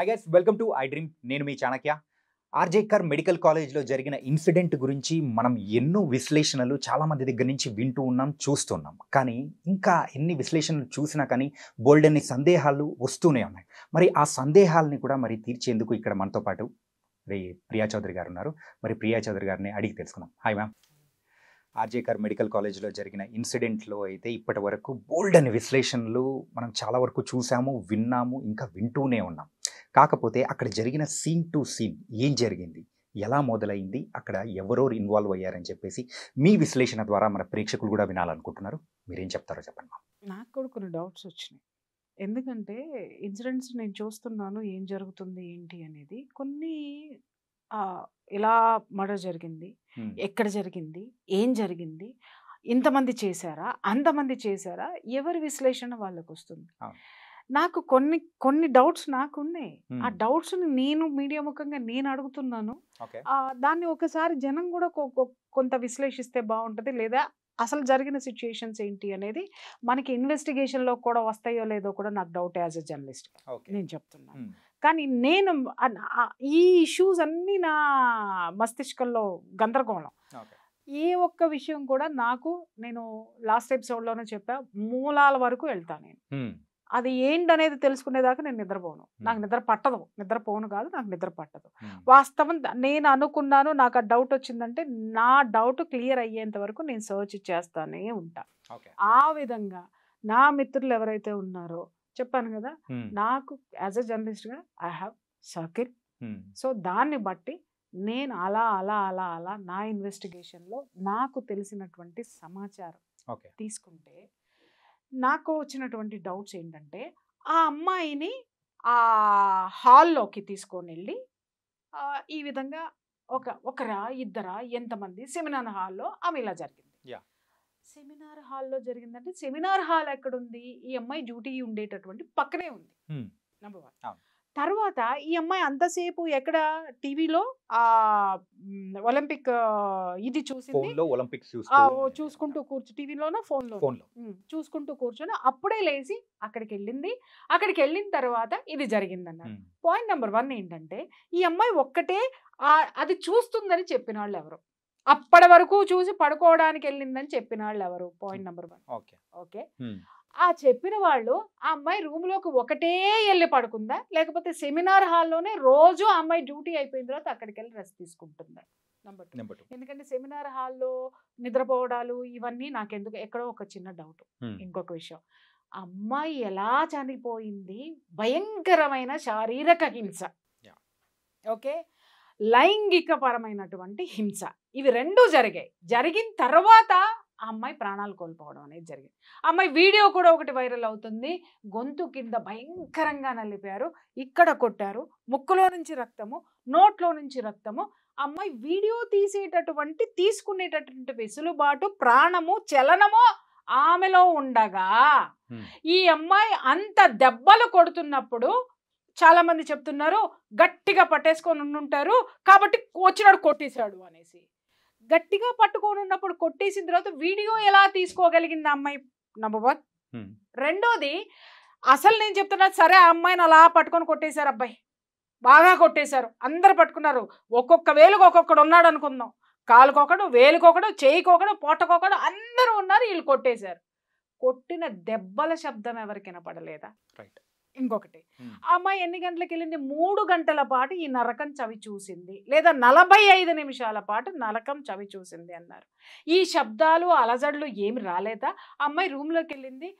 I guess welcome to I dream నేను మీ Chanakya RG Kar medical కాలేజ్లో జరిగిన ఇన్సిడెంట్ గురించి మనం ఎన్నో విశ్లేషణలు చాలామంది దగ్గర నుంచి వింటూ ఉన్నాం చూస్తున్నాం కానీ ఇంకా ఎన్ని విశ్లేషణలు చూసినా కానీ బోల్డ్ అన్ని సందేహాలు వస్తూనే ఉన్నాయి మరి ఆ సందేహాలని కూడా మరి తీర్చేందుకు ఇక్కడ మనతో పాటు రే ప్రియా చౌదరి గారు ఉన్నారు మరి ప్రియా చౌదరి గారిని అడిగి తెలుసుకుందాం హాయ్ మ్యామ్ ఆర్జేకర్ మెడికల్ కాలేజ్లో జరిగిన ఇన్సిడెంట్లో అయితే ఇప్పటి వరకు బోల్డ్ విశ్లేషణలు మనం చాలా వరకు చూసాము విన్నాము ఇంకా వింటూనే ఉన్నాం కాకపోతే అక్కడ జరిగిన సీన్ టు సీన్ ఏం జరిగింది ఎలా మొదలైంది అక్కడ ఎవరో ఇన్వాల్వ్ అయ్యారని చెప్పేసి మీ విశ్లేషణ ద్వారా మన ప్రేక్షకులు కూడా వినాలనుకుంటున్నారు మీరేం చెప్తారో చెప్పండి నాకు కూడా కొన్ని డౌట్స్ వచ్చినాయి ఎందుకంటే ఇన్సిడెంట్స్ నేను చూస్తున్నాను ఏం జరుగుతుంది ఏంటి అనేది కొన్ని ఎలా మర్డర్ జరిగింది ఎక్కడ జరిగింది ఏం జరిగింది ఇంతమంది చేశారా అంతమంది చేశారా ఎవరి విశ్లేషణ వాళ్ళకు వస్తుంది నాకు కొన్ని కొన్ని డౌట్స్ నాకున్నాయి ఆ డౌట్స్ని నేను మీడియా ముఖంగా నేను అడుగుతున్నాను దాన్ని ఒకసారి జనం కూడా కొంత విశ్లేషిస్తే బాగుంటుంది లేదా అసలు జరిగిన సిచ్యుయేషన్స్ ఏంటి అనేది మనకి ఇన్వెస్టిగేషన్లో కూడా వస్తాయో లేదో కూడా నాకు డౌట్ యాజ్ ఎ జర్నలిస్ట్ నేను చెప్తున్నాను కానీ నేను ఈ ఇష్యూస్ అన్ని నా మస్తిష్కంలో గందరగోళం ఏ ఒక్క విషయం కూడా నాకు నేను లాస్ట్ లోనే చెప్పా మూలాల వరకు వెళ్తాను నేను అది ఏంటనేది తెలుసుకునేదాకా నేను నిద్రపోను నాకు నిద్ర పట్టదు నిద్రపోను కాదు నాకు నిద్ర పట్టదు వాస్తవం నేను అనుకున్నాను నాకు ఆ డౌట్ వచ్చిందంటే నా డౌట్ క్లియర్ అయ్యేంత వరకు నేను సర్చ్ చేస్తానే ఉంటా ఆ విధంగా నా మిత్రులు ఎవరైతే ఉన్నారో చెప్పాను కదా నాకు యాజ్ అ గా ఐ హ్యావ్ సర్కిల్ సో దాన్ని బట్టి నేను అలా అలా అలా అలా నా ఇన్వెస్టిగేషన్లో నాకు తెలిసినటువంటి సమాచారం తీసుకుంటే నాకు వచ్చినటువంటి డౌట్స్ ఏంటంటే ఆ అమ్మాయిని ఆ హాల్లోకి తీసుకొని వెళ్ళి ఈ విధంగా ఒక ఒకరా ఇద్దరా ఎంతమంది సెమినార్ హాల్లో ఆమె ఇలా జరిగింది సెమినార్ హాల్లో జరిగిందంటే సెమినార్ హాల్ ఎక్కడుంది ఈ అమ్మాయి డ్యూటీ ఉండేటటువంటి పక్కనే ఉంది నెంబర్ వన్ తర్వాత ఈ అమ్మాయి అంతసేపు ఎక్కడ టీవీలో ఆ ఒలింపిక్ ఇది చూసింది చూసుకుంటూ కూర్చు టీవీలోనా ఫోన్ లో చూసుకుంటూ కూర్చొని అప్పుడే లేచి అక్కడికి వెళ్ళింది అక్కడికి వెళ్ళిన తర్వాత ఇది జరిగిందన్నారు పాయింట్ నెంబర్ వన్ ఏంటంటే ఈ అమ్మాయి ఒక్కటే అది చూస్తుందని చెప్పిన వాళ్ళు ఎవరు అప్పటి వరకు చూసి పడుకోవడానికి వెళ్ళిందని చెప్పిన వాళ్ళు ఎవరు point number one okay okay ఆ చెప్పిన వాళ్ళు ఆ అమ్మాయి రూమ్లోకి ఒకటే వెళ్ళి పడుకుందా లేకపోతే సెమినార్ హాల్లోనే రోజు ఆ అమ్మాయి డ్యూటీ అయిపోయిన తర్వాత అక్కడికి వెళ్ళి రెస్ట్ తీసుకుంటుందా నెంబర్ టూ ఎందుకంటే సెమినార్ హాల్లో నిద్రపోవడాలు ఇవన్నీ నాకు ఎందుకు ఎక్కడో ఒక చిన్న డౌట్ ఇంకొక విషయం అమ్మాయి ఎలా చనిపోయింది భయంకరమైన శారీరక హింస ఓకే లైంగికపరమైనటువంటి హింస ఇవి రెండూ జరిగాయి జరిగిన తర్వాత ఆ అమ్మాయి ప్రాణాలు కోల్పోవడం అనేది జరిగింది అమ్మాయి వీడియో కూడా ఒకటి వైరల్ అవుతుంది గొంతు కింద భయంకరంగా నలిపారు ఇక్కడ కొట్టారు ముక్కులో నుంచి రక్తము నోట్లో నుంచి రక్తము అమ్మాయి వీడియో తీసేటటువంటి తీసుకునేటటువంటి వెసులుబాటు ప్రాణము చలనము ఆమెలో ఉండగా ఈ అమ్మాయి అంత దెబ్బలు కొడుతున్నప్పుడు చాలా మంది చెప్తున్నారు గట్టిగా పట్టేసుకొని ఉండుంటారు కాబట్టి వచ్చినాడు కొట్టేశాడు అనేసి గట్టిగా పట్టుకొని ఉన్నప్పుడు కొట్టేసిన తర్వాత వీడియో ఎలా తీసుకోగలిగింది అమ్మాయి నంబర్ వన్ రెండోది అసలు నేను చెప్తున్నా సరే ఆ అమ్మాయిని అలా పట్టుకొని కొట్టేశారు అబ్బాయి బాగా కొట్టేశారు అందరు పట్టుకున్నారు ఒక్కొక్క వేలుకు ఒక్కొక్కడు ఉన్నాడు అనుకుందాం కాలుకొకడు వేలుకొకడు చేయికొకడు పొట్టకొకడు అందరూ ఉన్నారు వీళ్ళు కొట్టేశారు కొట్టిన దెబ్బల శబ్దం ఎవరికైనా పడలేదా రైట్ ఇంకొకటి ఆ అమ్మాయి ఎన్ని గంటలకు వెళ్ళింది మూడు గంటల పాటు ఈ నరకం చవి చూసింది లేదా నలభై ఐదు నిమిషాల పాటు నరకం చవి చూసింది అన్నారు ఈ శబ్దాలు అలజడులు ఏమి రాలేదా అమ్మాయి రూమ్లోకి వెళ్ళింది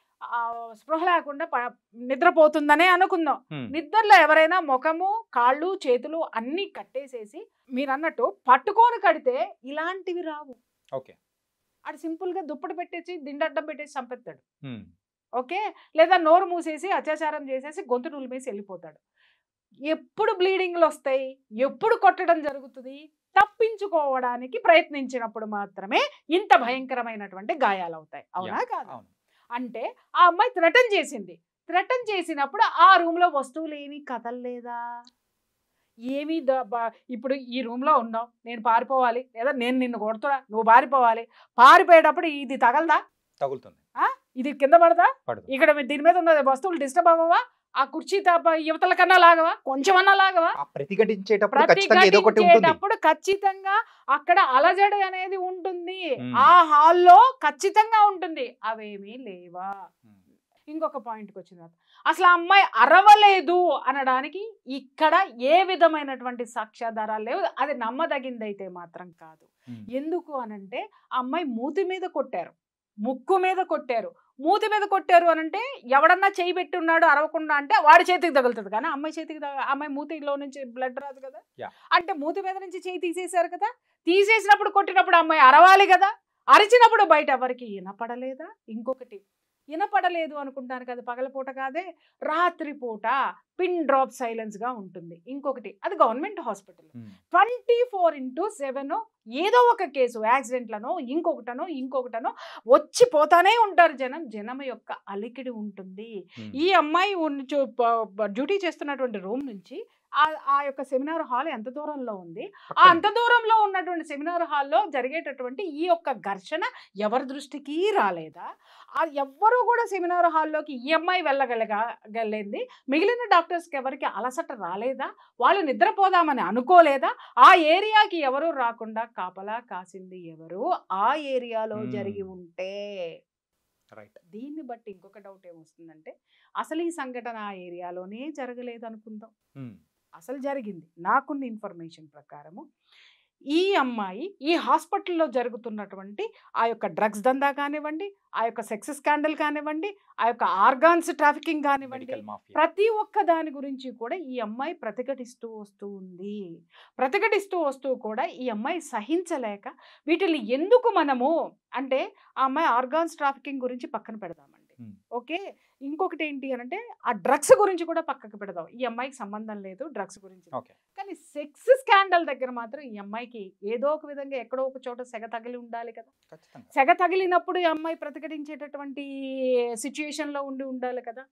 స్పృహ లేకుండా నిద్రపోతుందనే అనుకుందాం నిద్రలో ఎవరైనా ముఖము కాళ్ళు చేతులు అన్ని కట్టేసేసి మీరు అన్నట్టు పట్టుకొని కడితే ఇలాంటివి రావు ఓకే సింపుల్ సింపుల్గా దుప్పటి పెట్టేసి దిండడ్డం పెట్టేసి చంపెత్తాడు ఓకే లేదా నోరు మూసేసి అత్యాచారం చేసేసి గొంతు నులిమేసి వెళ్ళిపోతాడు ఎప్పుడు బ్లీడింగ్లు వస్తాయి ఎప్పుడు కొట్టడం జరుగుతుంది తప్పించుకోవడానికి ప్రయత్నించినప్పుడు మాత్రమే ఇంత భయంకరమైనటువంటి గాయాలు అవుతాయి అవునా కాదు అంటే ఆ అమ్మాయి త్రటన్ చేసింది త్రటన్ చేసినప్పుడు ఆ రూమ్లో వస్తువులు ఏమీ కదలలేదా ఏమీ ఇప్పుడు ఈ రూమ్లో ఉన్నావు నేను పారిపోవాలి లేదా నేను నిన్ను కొడుతున్నా నువ్వు పారిపోవాలి పారిపోయేటప్పుడు ఇది తగలదా తగులుతుంది ఇది కింద పడదా ఇక్కడ దీని మీద ఉన్న వస్తువులు డిస్టర్బ్ అవ్వవా ఆ కుర్చీ తప్ప యువతల కన్నా లాగవా కొంచెం అన్నా లాగవా ప్రతిఘటించేటప్పుడు ఖచ్చితంగా అక్కడ అలజడి అనేది ఉంటుంది ఆ హాల్లో ఖచ్చితంగా ఉంటుంది అవేమీ లేవా ఇంకొక పాయింట్కి వచ్చిన తర్వాత అసలు ఆ అమ్మాయి అరవలేదు అనడానికి ఇక్కడ ఏ విధమైనటువంటి సాక్ష్యాధారాలు లేవు అది నమ్మదగిందైతే మాత్రం కాదు ఎందుకు అనంటే అమ్మాయి మూతి మీద కొట్టారు ముక్కు మీద కొట్టారు మూతి మీద కొట్టారు అని అంటే ఎవడన్నా చేయి పెట్టి ఉన్నాడు అరవకుండా అంటే వాడి చేతికి తగులుతుంది కానీ అమ్మాయి చేతికి అమ్మాయి మూతిలో నుంచి బ్లడ్ రాదు కదా అంటే మూతి మీద నుంచి చేయి తీసేశారు కదా తీసేసినప్పుడు కొట్టినప్పుడు అమ్మాయి అరవాలి కదా అరిచినప్పుడు బయట ఎవరికి వినపడలేదా ఇంకొకటి వినపడలేదు అనుకుంటాను కదా పగలపూట కాదే రాత్రిపూట పిన్ డ్రాప్ సైలెన్స్గా ఉంటుంది ఇంకొకటి అది government hospital twenty four into seven ఏదో ఒక కేసు యాక్సిడెంట్లనో ఇంకొకటనో ఇంకొకటనో వచ్చి పోతానే ఉంటారు జనం జనం యొక్క అలికిడి ఉంటుంది ఈ అమ్మాయి డ్యూటీ చేస్తున్నటువంటి రూమ్ నుంచి ఆ యొక్క సెమినార్ హాల్ ఎంత దూరంలో ఉంది ఆ అంత దూరంలో ఉన్నటువంటి సెమినార్ హాల్లో జరిగేటటువంటి ఈ యొక్క ఘర్షణ ఎవరి దృష్టికి రాలేదా ఎవ్వరూ కూడా సెమినార్ హాల్లోకి ఈఎంఐ వెళ్ళగలగలింది మిగిలిన డాక్టర్స్కి ఎవరికి అలసట రాలేదా వాళ్ళు నిద్రపోదామని అనుకోలేదా ఆ ఏరియాకి ఎవరు రాకుండా కాపలా కాసింది ఎవరు ఆ ఏరియాలో జరిగి ఉంటే రైట్ దీన్ని బట్టి ఇంకొక డౌట్ ఏమొస్తుందంటే అసలు ఈ సంఘటన ఆ ఏరియాలోనే జరగలేదు అనుకుందాం అసలు జరిగింది నాకున్న ఇన్ఫర్మేషన్ ప్రకారము ఈ అమ్మాయి ఈ హాస్పిటల్లో జరుగుతున్నటువంటి ఆ యొక్క డ్రగ్స్ దందా కానివ్వండి ఆ యొక్క సెక్స్ స్కాండల్ కానివ్వండి ఆ యొక్క ఆర్గాన్స్ ట్రాఫికింగ్ కానివ్వండి ప్రతి ఒక్క దాని గురించి కూడా ఈ అమ్మాయి ప్రతిఘటిస్తూ వస్తూ ఉంది ప్రతిఘటిస్తూ వస్తూ కూడా ఈ అమ్మాయి సహించలేక వీటిని ఎందుకు మనము అంటే ఆ అమ్మాయి ఆర్గాన్స్ ట్రాఫికింగ్ గురించి పక్కన పెడదామండి ఓకే ఇంకొకటి ఏంటి అని అంటే ఆ డ్రగ్స్ గురించి కూడా పక్కకు పెడదాం ఈ అమ్మాయికి సంబంధం లేదు డ్రగ్స్ గురించి కానీ సెక్స్ స్కాండల్ దగ్గర మాత్రం ఈ అమ్మాయికి ఏదో ఒక విధంగా ఎక్కడో ఒక చోట సెగ తగిలి ఉండాలి కదా సెగ తగిలినప్పుడు ఈ అమ్మాయి ప్రతిఘటించేటటువంటి లో ఉండి ఉండాలి కదా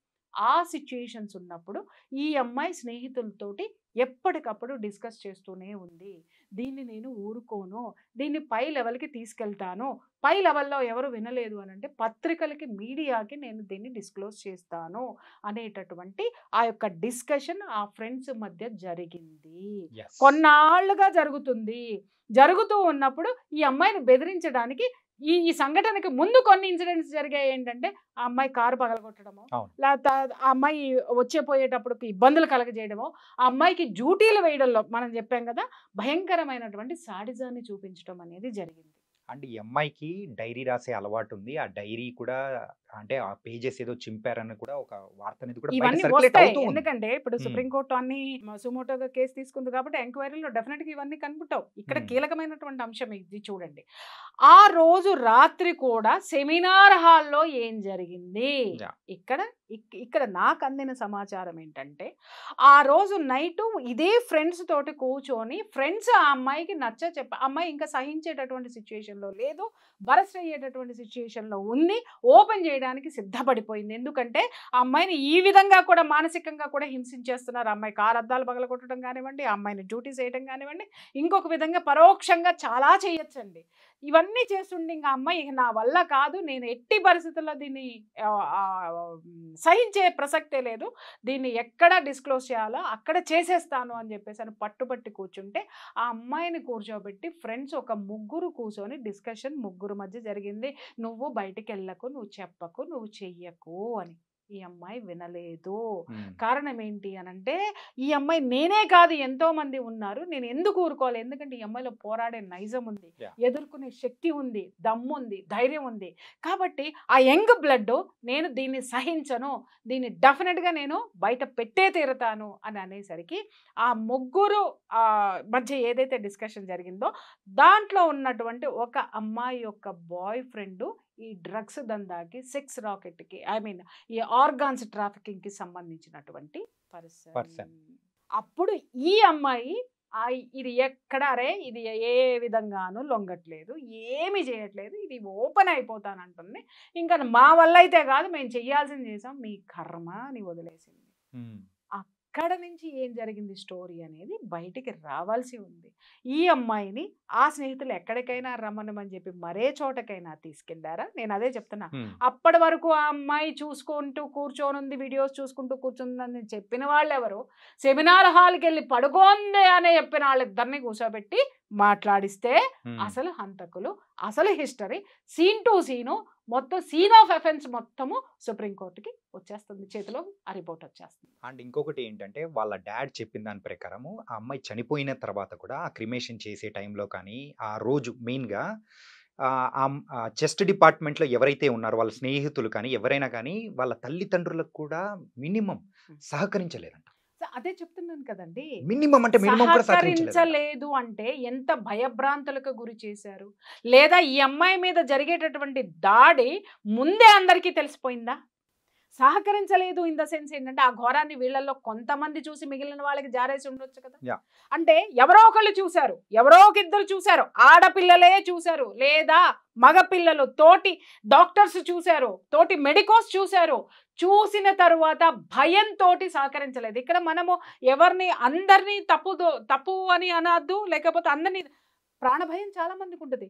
ఆ సిచ్యుయేషన్స్ ఉన్నప్పుడు ఈ అమ్మాయి స్నేహితులతోటి ఎప్పటికప్పుడు డిస్కస్ చేస్తూనే ఉంది దీన్ని నేను ఊరుకోను దీన్ని పై లెవెల్కి తీసుకెళ్తాను పై లెవెల్లో ఎవరు వినలేదు అని అంటే పత్రికలకి మీడియాకి నేను దీన్ని డిస్క్లోజ్ చేస్తాను అనేటటువంటి ఆ యొక్క డిస్కషన్ ఆ ఫ్రెండ్స్ మధ్య జరిగింది కొన్నాళ్ళుగా జరుగుతుంది జరుగుతూ ఉన్నప్పుడు ఈ అమ్మాయిని బెదిరించడానికి ఈ ఈ సంఘటనకి ముందు కొన్ని ఇన్సిడెంట్స్ జరిగాయి ఏంటంటే ఆ అమ్మాయి కారు పగలగొట్టడము లేకపోతే ఆ అమ్మాయి వచ్చే పోయేటప్పుడు ఇబ్బందులు కలగజేయడము ఆ అమ్మాయికి డ్యూటీలు వేయడంలో మనం చెప్పాం కదా భయంకరమైనటువంటి సాడిజాన్ని చూపించడం అనేది జరిగింది అండ్ ఈ అమ్మాయికి డైరీ రాసే అలవాటు ఉంది ఆ డైరీ కూడా అంటే ఆ పేజెస్ ఏదో చింపారని కూడా ఒక వార్త అనేది కూడా ఇవన్నీ వస్తాయి ఎందుకంటే ఇప్పుడు సుప్రీంకోర్టు అన్ని సుమోటోగా కేసు తీసుకుంది కాబట్టి ఎంక్వైరీలో డెఫినెట్ గా ఇవన్నీ కనిపెట్టావు ఇక్కడ కీలకమైనటువంటి అంశం ఇది చూడండి ఆ రోజు రాత్రి కూడా సెమినార్ హాల్లో ఏం జరిగింది ఇక్కడ ఇక్కడ నాకు అందిన సమాచారం ఏంటంటే ఆ రోజు నైటు ఇదే ఫ్రెండ్స్ తోటి కూర్చొని ఫ్రెండ్స్ ఆ అమ్మాయికి నచ్చ చెప్ప అమ్మాయి ఇంకా సహించేటటువంటి సిచ్యుయేషన్లో లేదు బరస్ట్ అయ్యేటటువంటి సిచ్యుయేషన్లో ఉంది ఓపెన్ చేయడానికి సిద్ధపడిపోయింది ఎందుకంటే ఆ అమ్మాయిని ఈ విధంగా కూడా మానసికంగా కూడా హింసించేస్తున్నారు అమ్మాయి కారు అద్దాలు పగలగొట్టడం కానివ్వండి ఆ అమ్మాయిని డ్యూటీస్ వేయడం కానివ్వండి ఇంకొక విధంగా పరోక్షంగా చాలా చేయొచ్చండి ఇవన్నీ చేస్తుండే ఇంకా అమ్మాయి నా వల్ల కాదు నేను ఎట్టి పరిస్థితుల్లో దీన్ని సహించే ప్రసక్తే లేదు దీన్ని ఎక్కడ డిస్క్లోజ్ చేయాలో అక్కడ చేసేస్తాను అని చెప్పేసి అని పట్టుబట్టి కూర్చుంటే ఆ అమ్మాయిని కూర్చోబెట్టి ఫ్రెండ్స్ ఒక ముగ్గురు కూర్చొని డిస్కషన్ ముగ్గురు మధ్య జరిగింది నువ్వు బయటికి వెళ్ళకు నువ్వు చెప్పకు నువ్వు చెయ్యకు అని ఈ అమ్మాయి వినలేదు కారణం ఏంటి అని అంటే ఈ అమ్మాయి నేనే కాదు ఎంతో మంది ఉన్నారు నేను ఎందుకు ఊరుకోవాలి ఎందుకంటే ఈ అమ్మాయిలో పోరాడే నైజం ఉంది ఎదుర్కొనే శక్తి ఉంది దమ్ము ఉంది ధైర్యం ఉంది కాబట్టి ఆ యంగ్ బ్లడ్ నేను దీన్ని సహించను దీన్ని డెఫినెట్గా నేను బయట పెట్టే తీరతాను అని అనేసరికి ఆ ముగ్గురు మధ్య ఏదైతే డిస్కషన్ జరిగిందో దాంట్లో ఉన్నటువంటి ఒక అమ్మాయి యొక్క బాయ్ ఫ్రెండ్ ఈ డ్రగ్స్ దందాకి సెక్స్ రాకెట్కి ఐ మీన్ ఈ ఆర్గాన్స్ ట్రాఫికింగ్కి సంబంధించినటువంటి పర్సన్ అప్పుడు ఈ అమ్మాయి ఇది ఎక్కడారే ఇది ఏ విధంగానూ లొంగట్లేదు ఏమి చేయట్లేదు ఇది ఓపెన్ అయిపోతానంటుంది ఇంకా మా వల్ల అయితే కాదు మేము చేయాల్సింది చేసాం మీ కర్మ అని వదిలేసింది ఎక్కడ నుంచి ఏం జరిగింది స్టోరీ అనేది బయటికి రావాల్సి ఉంది ఈ అమ్మాయిని ఆ స్నేహితులు ఎక్కడికైనా రమ్మనమని చెప్పి మరే చోటకైనా తీసుకెళ్లారా నేను అదే చెప్తున్నా అప్పటి వరకు ఆ అమ్మాయి చూసుకుంటూ కూర్చోనుంది వీడియోస్ చూసుకుంటూ కూర్చుందని చెప్పిన వాళ్ళు ఎవరు సెమినార్ హాల్కి వెళ్ళి పడుకోంది అని చెప్పిన వాళ్ళిద్దరిని కూర్చోబెట్టి మాట్లాడిస్తే అసలు హంతకులు అసలు హిస్టరీ సీన్ టు సీను మొత్తం సీన్ ఆఫ్ ఎఫెన్స్ మొత్తము సుప్రీంకోర్టుకి వచ్చేస్తుంది చేతిలో ఆ రిపోర్ట్ వచ్చేస్తుంది అండ్ ఇంకొకటి ఏంటంటే వాళ్ళ డాడ్ చెప్పిన దాని ప్రకారము ఆ అమ్మాయి చనిపోయిన తర్వాత కూడా ఆ క్రిమేషన్ చేసే టైంలో కానీ ఆ రోజు మెయిన్గా చెస్ట్ డిపార్ట్మెంట్లో ఎవరైతే ఉన్నారో వాళ్ళ స్నేహితులు కానీ ఎవరైనా కానీ వాళ్ళ తల్లిదండ్రులకు కూడా మినిమం సహకరించలేదంట అదే చెప్తున్నాను కదండి మినిమం అంటే సహకరించలేదు అంటే ఎంత భయభ్రాంతులకు గురి చేశారు లేదా ఈ అమ్మాయి మీద జరిగేటటువంటి దాడి ముందే అందరికీ తెలిసిపోయిందా సహకరించలేదు ఇన్ ద సెన్స్ ఏంటంటే ఆ ఘోరాన్ని వీళ్ళల్లో కొంతమంది చూసి మిగిలిన వాళ్ళకి జారేసి ఉండొచ్చు కదా అంటే ఎవరో ఒకళ్ళు చూశారు ఎవరో ఒక ఇద్దరు చూశారు ఆడపిల్లలే చూశారు లేదా మగపిల్లలు తోటి డాక్టర్స్ చూశారు తోటి మెడికోస్ చూశారు చూసిన తరువాత భయంతో సహకరించలేదు ఇక్కడ మనము ఎవరిని అందరినీ తప్పు తప్పు అని అనద్దు లేకపోతే అందరినీ ప్రాణభయం చాలా మందికి ఉంటుంది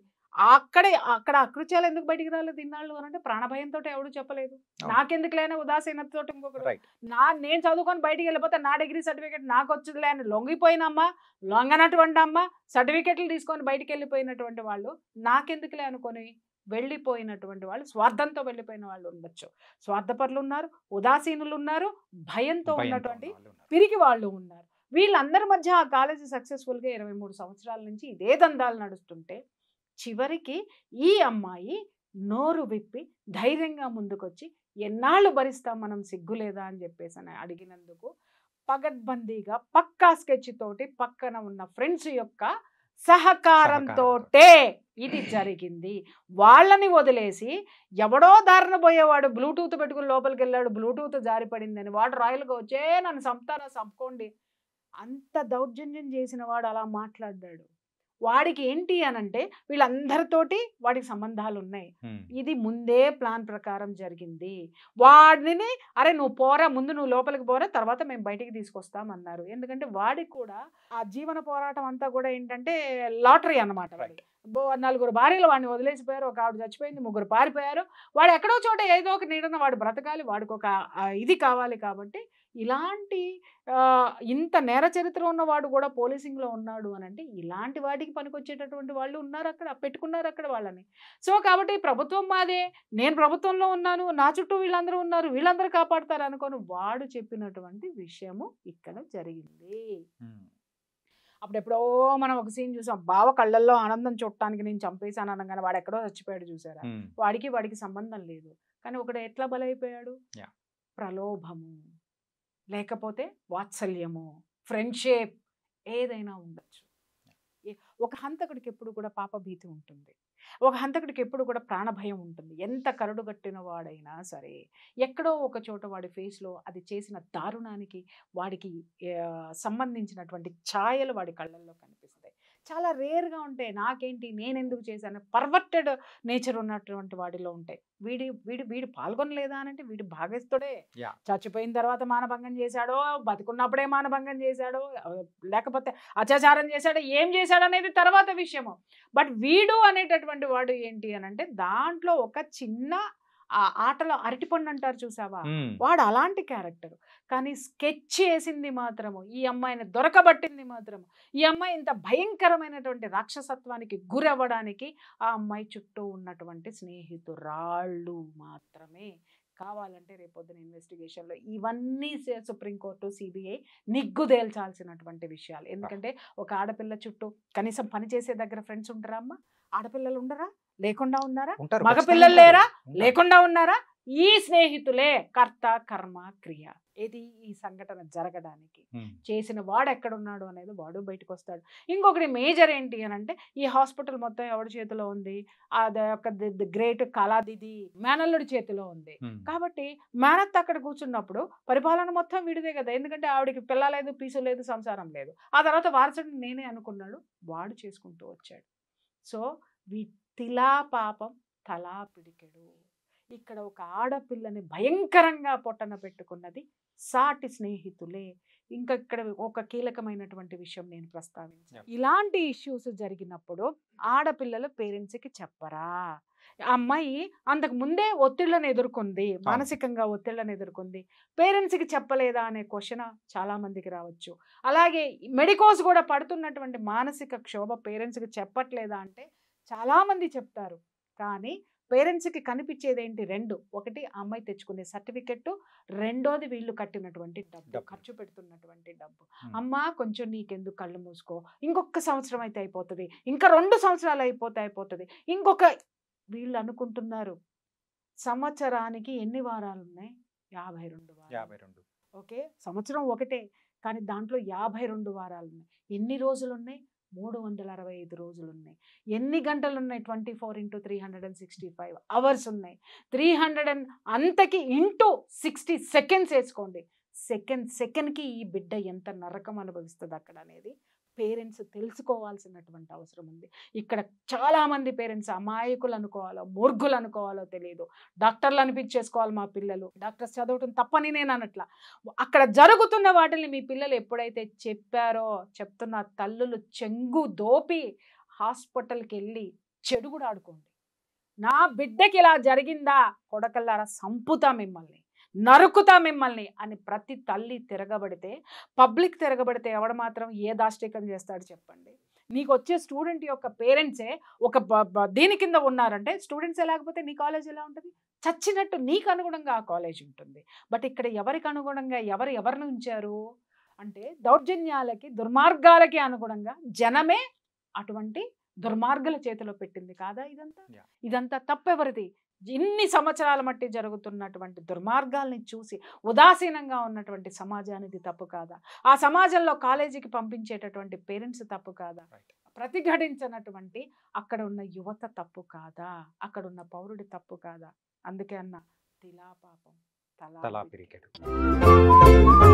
అక్కడే అక్కడ అకృత్యాలు ఎందుకు బయటికి రాలేదు ఇన్నాళ్ళు అని అంటే ప్రాణభయంతో ఎవడు చెప్పలేదు నాకెందుకులేనా ఉదాసీనతతో ఇంకొకటి నా నేను చదువుకొని బయటికి వెళ్ళిపోతే నా డిగ్రీ సర్టిఫికేట్ నాకు వచ్చులే అని లొంగిపోయినమ్మా లొంగనటువంటి అమ్మ సర్టిఫికేట్లు తీసుకొని బయటికి వెళ్ళిపోయినటువంటి వాళ్ళు నాకెందుకులే అనుకొని వెళ్ళిపోయినటువంటి వాళ్ళు స్వార్థంతో వెళ్ళిపోయిన వాళ్ళు ఉండొచ్చు స్వార్థపరులు ఉన్నారు ఉదాసీనులు ఉన్నారు భయంతో ఉన్నటువంటి పిరికి వాళ్ళు ఉన్నారు వీళ్ళందరి మధ్య ఆ కాలేజీ సక్సెస్ఫుల్గా ఇరవై మూడు సంవత్సరాల నుంచి ఇదే దందాలు నడుస్తుంటే చివరికి ఈ అమ్మాయి నోరు విప్పి ధైర్యంగా ముందుకొచ్చి ఎన్నాళ్ళు భరిస్తాం మనం సిగ్గులేదా అని చెప్పేసి అని అడిగినందుకు పగడ్బందీగా పక్కా స్కెచ్ తోటి పక్కన ఉన్న ఫ్రెండ్స్ యొక్క సహకారంతోటే ఇది జరిగింది వాళ్ళని వదిలేసి ఎవడో దారిన పోయేవాడు బ్లూటూత్ పెట్టుకుని లోపలికి వెళ్ళాడు బ్లూటూత్ జారిపడిందని వాడు రాయలుగా వచ్చే నన్ను చంపుతారా చంపుకోండి అంత దౌర్జన్యం చేసిన వాడు అలా మాట్లాడ్డాడు వాడికి ఏంటి అని అంటే వీళ్ళందరితోటి వాడికి సంబంధాలు ఉన్నాయి ఇది ముందే ప్లాన్ ప్రకారం జరిగింది వాడిని అరే నువ్వు పోరా ముందు నువ్వు లోపలికి పోరా తర్వాత మేము బయటికి తీసుకొస్తాం అన్నారు ఎందుకంటే వాడికి కూడా ఆ జీవన పోరాటం అంతా కూడా ఏంటంటే లాటరీ అనమాట నలుగురు భార్యలు వాడిని వదిలేసిపోయారు ఒక ఆవిడ చచ్చిపోయింది ముగ్గురు పారిపోయారు వాడు ఎక్కడో చోట ఏదో ఒక నీడన వాడు బ్రతకాలి వాడికి ఒక ఇది కావాలి కాబట్టి ఇలాంటి ఇంత నేర చరిత్ర ఉన్నవాడు కూడా పోలీసింగ్లో ఉన్నాడు అని అంటే ఇలాంటి వాటికి పనికొచ్చేటటువంటి వాళ్ళు ఉన్నారు అక్కడ పెట్టుకున్నారు అక్కడ వాళ్ళని సో కాబట్టి ప్రభుత్వం మాదే నేను ప్రభుత్వంలో ఉన్నాను నా చుట్టూ వీళ్ళందరూ ఉన్నారు వీళ్ళందరూ కాపాడతారు అనుకోని వాడు చెప్పినటువంటి విషయము ఇక్కడ జరిగింది అప్పుడు ఎప్పుడో మనం ఒక సీన్ చూసాం బావ కళ్ళల్లో ఆనందం చూడటానికి నేను చంపేశాను అనగానే వాడు ఎక్కడో చచ్చిపోయాడు చూసారా వాడికి వాడికి సంబంధం లేదు కానీ ఒకడు ఎట్లా బలైపోయాడు ప్రలోభము లేకపోతే వాత్సల్యము ఫ్రెండ్షిప్ ఏదైనా ఉండొచ్చు ఒక హంతకుడికి ఎప్పుడు కూడా పాపభీతి ఉంటుంది ఒక హంతకుడికి ఎప్పుడు కూడా ప్రాణభయం ఉంటుంది ఎంత కరడుగట్టిన వాడైనా సరే ఎక్కడో ఒక చోట వాడి ఫేస్లో అది చేసిన దారుణానికి వాడికి సంబంధించినటువంటి ఛాయలు వాడి కళ్ళల్లో కనిపిస్తాయి చాలా రేర్గా ఉంటాయి నాకేంటి నేను ఎందుకు చేశాను పర్వర్టెడ్ నేచర్ ఉన్నటువంటి వాడిలో ఉంటాయి వీడి వీడు వీడు పాల్గొనలేదా అని అంటే వీడు భాగస్తుడే చచ్చిపోయిన తర్వాత మానభంగం చేశాడో బతుకున్నప్పుడే మానభంగం చేశాడో లేకపోతే అత్యాచారం చేశాడో ఏం చేశాడు అనేది తర్వాత విషయము బట్ వీడు అనేటటువంటి వాడు ఏంటి అని అంటే దాంట్లో ఒక చిన్న ఆ ఆటలో అరటిపండు అంటారు చూసావా వాడు అలాంటి క్యారెక్టర్ కానీ స్కెచ్ చేసింది మాత్రము ఈ అమ్మాయిని దొరకబట్టింది మాత్రము ఈ అమ్మాయి ఇంత భయంకరమైనటువంటి రాక్షసత్వానికి గురవ్వడానికి ఆ అమ్మాయి చుట్టూ ఉన్నటువంటి స్నేహితురాళ్ళు మాత్రమే కావాలంటే రేపొద్దున ఇన్వెస్టిగేషన్లో ఇవన్నీ సుప్రీంకోర్టు సిబిఐ నిగ్గుదేల్చాల్సినటువంటి విషయాలు ఎందుకంటే ఒక ఆడపిల్ల చుట్టూ కనీసం పనిచేసే దగ్గర ఫ్రెండ్స్ ఉంటారా అమ్మా ఆడపిల్లలు ఉండరా లేకుండా ఉన్నారా మగపిల్లలు లేరా లేకుండా ఉన్నారా ఈ స్నేహితులే కర్త కర్మ క్రియ ఏది ఈ సంఘటన జరగడానికి చేసిన వాడు ఎక్కడున్నాడు అనేది వాడు బయటకు వస్తాడు ఇంకొకటి మేజర్ ఏంటి అని అంటే ఈ హాస్పిటల్ మొత్తం ఎవడి చేతిలో ఉంది అది యొక్క గ్రేట్ కళాదిది మేనల్లుడి చేతిలో ఉంది కాబట్టి మేనత్ అక్కడ కూర్చున్నప్పుడు పరిపాలన మొత్తం విడిదే కదా ఎందుకంటే ఆవిడికి పిల్ల లేదు పీసు లేదు సంసారం లేదు ఆ తర్వాత వారసుడు నేనే అనుకున్నాడు వాడు చేసుకుంటూ వచ్చాడు సో తిలా పాపం తలా పిడికెడు ఇక్కడ ఒక ఆడపిల్లని భయంకరంగా పొట్టన పెట్టుకున్నది సాటి స్నేహితులే ఇంకా ఇక్కడ ఒక కీలకమైనటువంటి విషయం నేను ప్రస్తావించాను ఇలాంటి ఇష్యూస్ జరిగినప్పుడు ఆడపిల్లల పేరెంట్స్కి చెప్పరా ఆ అమ్మాయి అంతకు ముందే ఒత్తిళ్లను ఎదుర్కొంది మానసికంగా ఒత్తిళ్లను ఎదుర్కొంది పేరెంట్స్కి చెప్పలేదా అనే క్వశ్చన్ చాలా మందికి రావచ్చు అలాగే మెడికోస్ కూడా పడుతున్నటువంటి మానసిక క్షోభ పేరెంట్స్కి చెప్పట్లేదా అంటే చాలామంది చెప్తారు కానీ పేరెంట్స్కి కనిపించేది ఏంటి రెండు ఒకటి అమ్మాయి తెచ్చుకునే సర్టిఫికెట్ రెండోది వీళ్ళు కట్టినటువంటి డబ్బు ఖర్చు పెడుతున్నటువంటి డబ్బు అమ్మ కొంచెం నీకెందుకు కళ్ళు మూసుకో ఇంకొక సంవత్సరం అయితే అయిపోతుంది ఇంకా రెండు సంవత్సరాలు అయిపోతే అయిపోతుంది ఇంకొక వీళ్ళు అనుకుంటున్నారు సంవత్సరానికి ఎన్ని వారాలు ఉన్నాయి యాభై రెండు యాభై రెండు ఓకే సంవత్సరం ఒకటే కానీ దాంట్లో యాభై రెండు వారాలు ఉన్నాయి ఎన్ని రోజులు ఉన్నాయి మూడు వందల అరవై ఐదు రోజులు ఉన్నాయి ఎన్ని గంటలు ఉన్నాయి twenty four into three hundred and sixty five hours ఉన్నాయి త్రీ హండ్రెడ్ అండ్ అంతకి ఇంటూ సిక్స్టీ సెకండ్స్ వేసుకోండి సెకండ్ సెకండ్కి ఈ బిడ్డ ఎంత నరకం అనుభవిస్తుంది అక్కడ అనేది పేరెంట్స్ తెలుసుకోవాల్సినటువంటి అవసరం ఉంది ఇక్కడ చాలామంది పేరెంట్స్ అమాయకులు అనుకోవాలో మూర్ఘులు అనుకోవాలో తెలియదు డాక్టర్లు అనిపించేసుకోవాలి మా పిల్లలు డాక్టర్స్ చదవటం తప్పని నేను అనట్లా అక్కడ జరుగుతున్న వాటిని మీ పిల్లలు ఎప్పుడైతే చెప్పారో చెప్తున్న తల్లులు చెంగు దోపి హాస్పిటల్కి వెళ్ళి చెడు కూడా ఆడుకోండి నా బిడ్డకి ఇలా జరిగిందా కొడకల్లారా సంపుతా మిమ్మల్ని నరుకుతా మిమ్మల్ని అని ప్రతి తల్లి తిరగబడితే పబ్లిక్ తిరగబడితే ఎవడ మాత్రం ఏ దాష్టికం చేస్తాడు చెప్పండి నీకు వచ్చే స్టూడెంట్ యొక్క పేరెంట్సే ఒక దీని కింద ఉన్నారంటే స్టూడెంట్సే లేకపోతే నీ కాలేజ్ ఎలా ఉంటుంది చచ్చినట్టు నీకు అనుగుణంగా ఆ కాలేజ్ ఉంటుంది బట్ ఇక్కడ ఎవరికి అనుగుణంగా ఎవరు ఎవరిని ఉంచారు అంటే దౌర్జన్యాలకి దుర్మార్గాలకి అనుగుణంగా జనమే అటువంటి దుర్మార్గుల చేతిలో పెట్టింది కాదా ఇదంతా ఇదంతా తప్పెవరిది ఇన్ని సంవత్సరాల మట్టి జరుగుతున్నటువంటి దుర్మార్గాల్ని చూసి ఉదాసీనంగా ఉన్నటువంటి సమాజానికి తప్పు కాదా ఆ సమాజంలో కాలేజీకి పంపించేటటువంటి పేరెంట్స్ తప్పు కాదా ప్రతిఘటించినటువంటి అక్కడ ఉన్న యువత తప్పు కాదా అక్కడ ఉన్న పౌరుడి తప్పు కాదా అందుకే అన్న తిలాపాపం తలా తలా